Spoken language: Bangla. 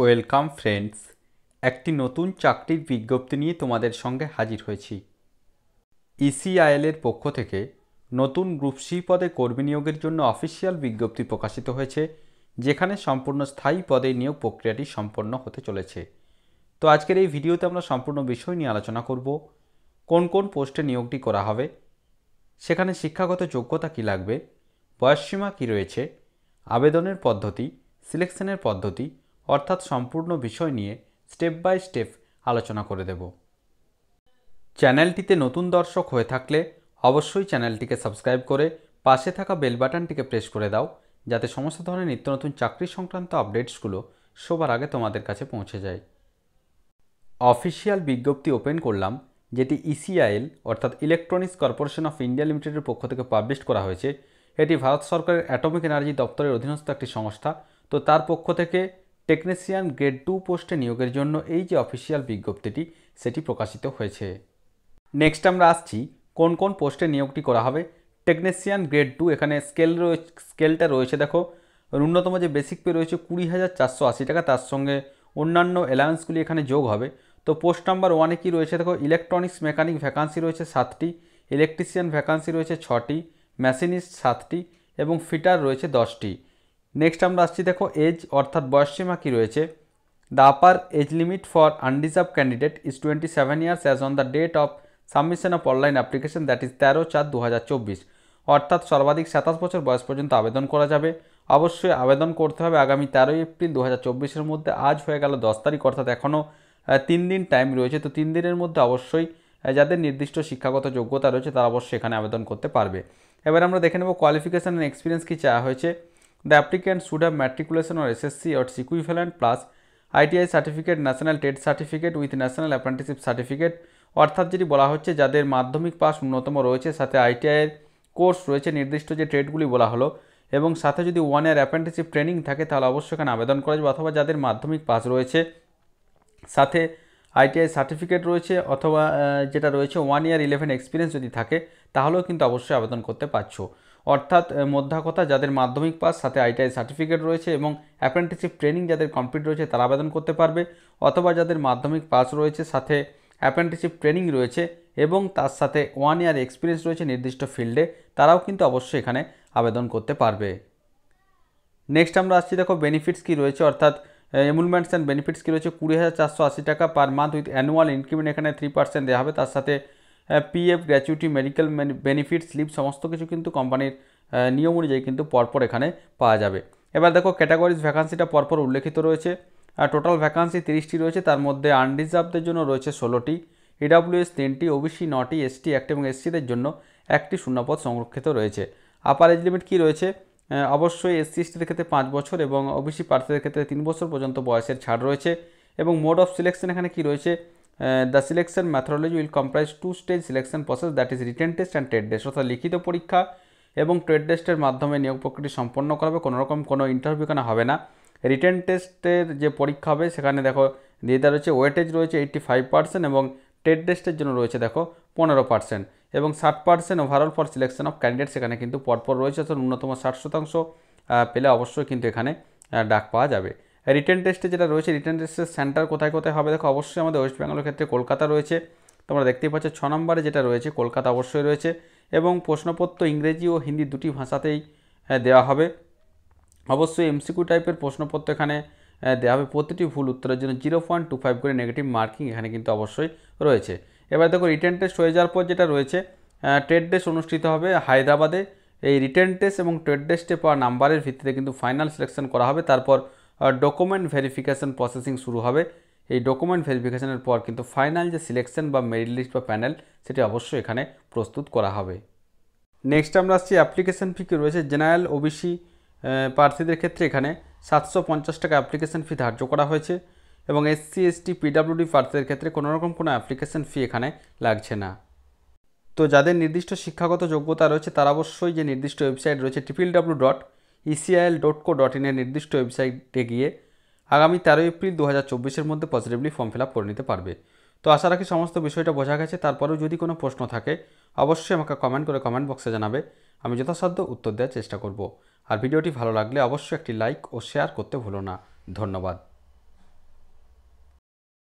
ওয়েলকাম ফ্রেন্ডস একটি নতুন চাকরির বিজ্ঞপ্তি নিয়ে তোমাদের সঙ্গে হাজির হয়েছি ইসিআইএলের e পক্ষ থেকে নতুন গ্রুপ সি পদে কর্মী নিয়োগের জন্য অফিসিয়াল বিজ্ঞপ্তি প্রকাশিত হয়েছে যেখানে সম্পূর্ণ স্থায়ী পদে নিয়োগ প্রক্রিয়াটি সম্পন্ন হতে চলেছে তো আজকের এই ভিডিওতে আমরা সম্পূর্ণ বিষয় নিয়ে আলোচনা করব কোন কোন পোস্টে নিয়োগটি করা হবে সেখানে শিক্ষাগত যোগ্যতা কী লাগবে বয়সসীমা কী রয়েছে আবেদনের পদ্ধতি সিলেকশনের পদ্ধতি অর্থাৎ সম্পূর্ণ বিষয় নিয়ে স্টেপ বাই স্টেপ আলোচনা করে দেব চ্যানেলটিতে নতুন দর্শক হয়ে থাকলে অবশ্যই চ্যানেলটিকে সাবস্ক্রাইব করে পাশে থাকা বেল বাটনটিকে প্রেস করে দাও যাতে সমস্ত ধরনের নিত্য নতুন চাকরি সংক্রান্ত আপডেটসগুলো সবার আগে তোমাদের কাছে পৌঁছে যায় অফিসিয়াল বিজ্ঞপ্তি ওপেন করলাম যেটি ইসিআইএল e অর্থাৎ ইলেকট্রনিক্স কর্পোরেশন অফ ইন্ডিয়া লিমিটেডের পক্ষ থেকে পাবলিশ করা হয়েছে এটি ভারত সরকারের অ্যাটমিক এনার্জি দপ্তরের অধীনস্থ একটি সংস্থা তো তার পক্ষ থেকে টেকনিশিয়ান গ্রেড টু পোস্টে নিয়োগের জন্য এই যে অফিসিয়াল বিজ্ঞপ্তিটি সেটি প্রকাশিত হয়েছে নেক্সট আমরা আসছি কোন কোন পোস্টে নিয়োগটি করা হবে টেকনিশিয়ান গ্রেড টু এখানে স্কেল রয়েছে স্কেলটা রয়েছে দেখো ন্যূনতম যে বেসিক পে রয়েছে কুড়ি হাজার চারশো আশি টাকা তার সঙ্গে অন্যান্য অ্যালায়েন্সগুলি এখানে যোগ হবে তো পোস্ট নাম্বার ওয়ানে কী রয়েছে দেখো ইলেকট্রনিক্স মেকানিক ভ্যাকান্সি রয়েছে সাতটি ইলেকট্রিশিয়ান ভ্যাকান্সি রয়েছে ছটি মেশিনিস্ট সাতটি এবং ফিটার রয়েছে দশটি নেক্সট আমরা আসছি দেখো এজ অর্থাৎ বয়সসীমা কী রয়েছে the upper age limit for unreserved candidate is twenty seven years as on the date of submission of online application that is তেরো চার দু অর্থাৎ সর্বাধিক সাতাশ বছর বয়স পর্যন্ত আবেদন করা যাবে অবশ্যই আবেদন করতে হবে আগামী তেরোই এপ্রিল দু হাজার মধ্যে আজ হয়ে গেল দশ তারিখ অর্থাৎ এখনও তিন দিন টাইম রয়েছে তো তিন দিনের মধ্যে অবশ্যই যাদের নির্দিষ্ট শিক্ষাগত যোগ্যতা রয়েছে তারা অবশ্যই এখানে আবেদন করতে পারবে এবার আমরা দেখে নেব কোয়ালিফিকেশান অ্যান্ড এক্সপিরিয়েন্স কী চাওয়া হয়েছে the applicant should have matriculation or SSC or its equivalent plus ITI certificate national টেট certificate with national apprenticeship certificate অর্থাৎ যেটি বলা হচ্ছে যাদের মাধ্যমিক পাস ন্যূনতম রয়েছে সাথে আইটিআইয়ের কোর্স রয়েছে নির্দিষ্ট যে ট্রেডগুলি বলা হলো এবং সাথে যদি ওয়ান ইয়ার অ্যাপ্রেন্টিসশিপ ট্রেনিং থাকে তাহলে অবশ্যই এখানে আবেদন করা যাবে অথবা যাদের মাধ্যমিক পাস রয়েছে সাথে আইটিআই সার্টিফিকেট রয়েছে অথবা যেটা রয়েছে ওয়ান ইয়ার ইলেভেন এক্সপিরিয়েন্স যদি থাকে তাহলেও কিন্তু অবশ্যই আবেদন করতে পারছো অর্থাৎ মধ্যাকথা যাদের মাধ্যমিক পাস সাথে আইটিআই সার্টিফিকেট রয়েছে এবং অ্যাপ্রেন্টিসিপ ট্রেনিং যাদের কমপ্লিট রয়েছে তারা আবেদন করতে পারবে অথবা যাদের মাধ্যমিক পাস রয়েছে সাথে অ্যাপ্রেন্টিসিপ ট্রেনিং রয়েছে এবং তার সাথে ওয়ান ইয়ার এক্সপিরিয়েন্স রয়েছে নির্দিষ্ট ফিল্ডে তারাও কিন্তু অবশ্যই এখানে আবেদন করতে পারবে নেক্সট আমরা আসছি দেখো বেনিফিটস কী রয়েছে অর্থাৎ এমুলমেন্টস অ্যান্ড বেনিফিটস কী রয়েছে কুড়ি হাজার চারশো আশি টাকা per month with annual increment এখানে থ্রি পার্সেন্ট দেওয়া হবে তার সাথে PF gratuity medical benefit slip সমস্ত কিছু কিন্তু কোম্পানির নিয়ম অনুযায়ী কিন্তু পরপর এখানে পাওয়া যাবে এবার দেখো ক্যাটাগরিজ ভ্যাকান্সিটা পরপর উল্লেখিত রয়েছে টোটাল ভ্যাকান্সি তিরিশটি রয়েছে তার মধ্যে আনরিজার্ভদের জন্য রয়েছে ষোলোটি ইডাব্লিউএস e তিনটি ওবিসি নটি এসটি অ্যাক্ট এবং এসসিদের জন্য একটি শূন্যপদ সংরক্ষিত রয়েছে আপার এজ লিমিট কী রয়েছে অবশ্যই এসসি এসটিদের ক্ষেত্রে পাঁচ বছর এবং ওবিসি প্রার্থীদের ক্ষেত্রে তিন বছর পর্যন্ত বয়সের ছাড় রয়েছে এবং মোড অফ সিলেকশন এখানে কি রয়েছে the selection methodology will comprise two stage selection process that is written test and টেট ডেস্ট অর্থাৎ লিখিত পরীক্ষা এবং ট্রেড টেস্টের মাধ্যমে নিয়োগ প্রক্রিয়াটি সম্পন্ন করা হবে কোনোরকম কোনো ইন্টারভিউ এখানে হবে না রিটেন টেস্টের যে পরীক্ষা হবে সেখানে দেখো দিয়ে রয়েছে ওয়েটেজ রয়েছে এইট্টি ফাইভ পার্সেন্ট এবং টেড টেস্টের জন্য রয়েছে দেখো পনেরো পার্সেন্ট এবং ষাট percent overall for selection of candidate সেখানে কিন্তু পরপর রয়েছে অর্থাৎ ন্যূনতম ষাট শতাংশ পেলে অবশ্যই কিন্তু এখানে ডাক পাওয়া যাবে রিটার্ন টেস্টে যেটা রয়েছে রিটার্ন টেস্টের সেন্টার কোথায় কোথায় হবে দেখো অবশ্যই আমাদের ওয়েস্ট বেঙ্গলের ক্ষেত্রে কলকাতা রয়েছে তোমরা দেখতেই পাচ্ছ ছ নম্বরে যেটা রয়েছে কলকাতা অবশ্যই রয়েছে এবং প্রশ্নপত্র ইংরেজি ও হিন্দি দুটি ভাষাতেই দেওয়া হবে অবশ্যই এমসিকিউ টাইপের প্রশ্নপত্র এখানে দেওয়া হবে প্রতিটি ভুল উত্তরের জন্য জিরো পয়েন্ট টু ফাইভ করে নেগেটিভ মার্কিং এখানে কিন্তু অবশ্যই রয়েছে এবার দেখো রিটার্ন টেস্ট হয়ে যাওয়ার পর যেটা রয়েছে ট্রেড টেস্ট অনুষ্ঠিত হবে হায়দ্রাবাদে এই রিটার্ন টেস্ট এবং ট্রেড টেস্টে পাওয়া নাম্বারের ভিত্তিতে কিন্তু ফাইনাল সিলেকশন করা হবে তারপর ডকুমেন্ট ভেরিফিকেশান প্রসেসিং শুরু হবে এই ডকুমেন্ট ভেরিফিকেশানের পর কিন্তু ফাইনাল যে সিলেকশন বা মেরিট লিস্ট বা প্যানেল সেটি অবশ্যই এখানে প্রস্তুত করা হবে নেক্সট আমরা আসছি অ্যাপ্লিকেশান ফি কি রয়েছে জেনারেল ওবিসি প্রার্থীদের ক্ষেত্রে এখানে সাতশো পঞ্চাশ টাকা অ্যাপ্লিকেশান ফি ধার্য করা হয়েছে এবং এসসি এসটি পিডাব্লিউডি প্রার্থীদের ক্ষেত্রে কোনোরকম কোনো অ্যাপ্লিকেশান ফি এখানে লাগছে না তো যাদের নির্দিষ্ট শিক্ষাগত যোগ্যতা রয়েছে তারা অবশ্যই যে নির্দিষ্ট ওয়েবসাইট রয়েছে triple W dot ECIL dot co dot ইনের নির্দিষ্ট ওয়েবসাইটে গিয়ে আগামী তেরো এপ্রিল দু হাজার চব্বিশের মধ্যে পজিটিভলি ফর্ম ফিল আপ করে নিতে পারবে তো আশা রাখি সমস্ত বিষয়টা বোঝা গেছে তারপরেও যদি কোনো প্রশ্ন থাকে অবশ্যই আমাকে কমেন্ট করে কমেন্ট বক্সে জানাবে আমি যথাসাধ্য উত্তর দেওয়ার চেষ্টা করব আর ভিডিওটি ভালো লাগলে অবশ্যই একটি লাইক ও শেয়ার করতে ভুলো না ধন্যবাদ